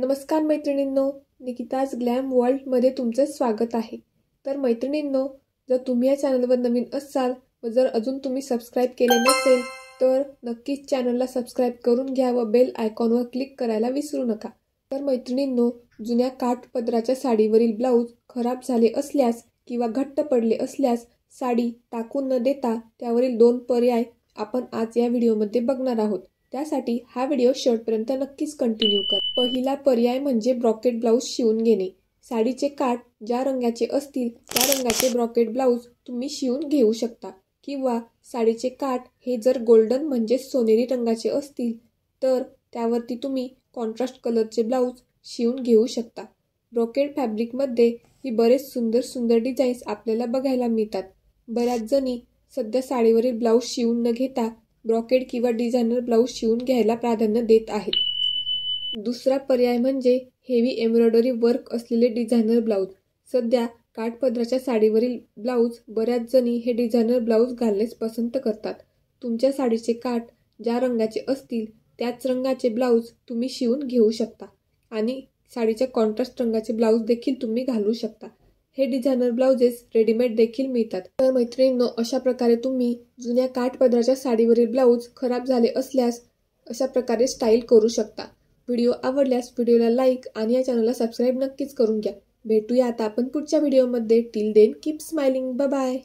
नमस्कार मैत्रिणींनो निकिताज ग्लॅम वर्ल्डमध्ये तुमचं स्वागत आहे तर मैत्रिणींनो जर तुम्ही या चॅनलवर नवीन असाल व जर अजून तुम्ही सबस्क्राईब केले नसेल तर नक्कीच चॅनलला सबस्क्राईब करून घ्या व बेल आयकॉनवर क्लिक करायला विसरू नका तर मैत्रिणींनो जुन्या काठपदराच्या साडीवरील ब्लाऊज खराब झाले असल्यास किंवा घट्ट पडले असल्यास साडी टाकून न देता त्यावरील दोन पर्याय आपण आज या व्हिडिओमध्ये बघणार आहोत त्यासाठी हा व्हिडिओ शर्टपर्यंत नक्कीच कंटिन्यू करा पहिला पर्याय म्हणजे ब्रॉकेट ब्लाऊज शिवून घेणे साडीचे काठ ज्या रंगाचे असतील त्या रंगाचे ब्रॉकेट ब्लाऊज तुम्ही शिवून घेऊ शकता किंवा साडीचे काठ हे जर गोल्डन म्हणजे सोनेरी रंगाचे असतील तर त्यावरती तुम्ही कॉन्ट्रास्ट कलरचे ब्लाऊज शिवून घेऊ शकता ब्रॉकेट फॅब्रिकमध्ये ही बरेच सुंदर सुंदर डिझाईन्स आपल्याला बघायला मिळतात बऱ्याच जणी सध्या साडीवरील ब्लाऊज शिवून न घेता ब्रॉकेट किंवा डिझायनर ब्लाऊज शिवून घ्यायला प्राधान्य देत आहेत दुसरा पर्याय म्हणजे हेवी एम्ब्रॉयडरी वर्क असलेले डिझायनर ब्लाऊज सध्या काठपदराच्या साडीवरील ब्लाऊज बऱ्याच जणी हे डिझायनर ब्लाऊज घालणेच पसंत करतात तुमच्या साडीचे काठ ज्या रंगाचे असतील त्याच रंगाचे ब्लाऊज तुम्ही शिवून घेऊ शकता आणि साडीच्या कॉन्ट्रास्ट रंगाचे ब्लाऊज देखील तुम्ही घालू शकता हे डिझायनर ब्लाउजेस रेडीमेड देखील मिळतात तर मैत्रिणींनो अशा प्रकारे तुम्ही जुन्या काठपदराच्या साडीवरील ब्लाऊज खराब झाले असल्यास अशा प्रकारे स्टाईल करू शकता व्हिडिओ आवडल्यास व्हिडिओला लाईक आणि या चॅनलला सबस्क्राईब नक्कीच करून घ्या भेटूया आता आपण पुढच्या व्हिडिओमध्ये till then keep smiling bye